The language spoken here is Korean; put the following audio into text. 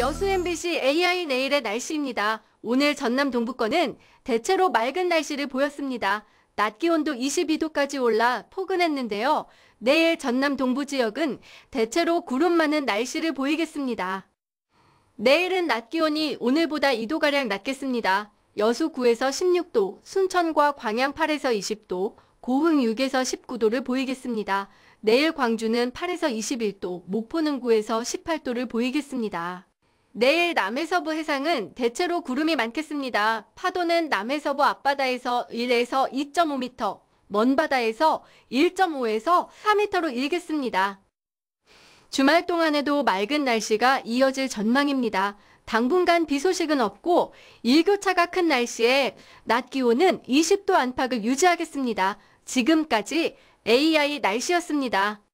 여수 MBC AI 내일의 날씨입니다. 오늘 전남 동부권은 대체로 맑은 날씨를 보였습니다. 낮 기온도 22도까지 올라 포근했는데요. 내일 전남 동부 지역은 대체로 구름 많은 날씨를 보이겠습니다. 내일은 낮 기온이 오늘보다 2도가량 낮겠습니다. 여수 9에서 16도, 순천과 광양 8에서 20도, 고흥 6에서 19도를 보이겠습니다. 내일 광주는 8에서 21도, 목포는 9에서 18도를 보이겠습니다. 내일 남해서부 해상은 대체로 구름이 많겠습니다. 파도는 남해서부 앞바다에서 1에서 2.5m, 먼바다에서 1.5에서 4m로 일겠습니다. 주말 동안에도 맑은 날씨가 이어질 전망입니다. 당분간 비 소식은 없고 일교차가 큰 날씨에 낮 기온은 20도 안팎을 유지하겠습니다. 지금까지 AI 날씨였습니다.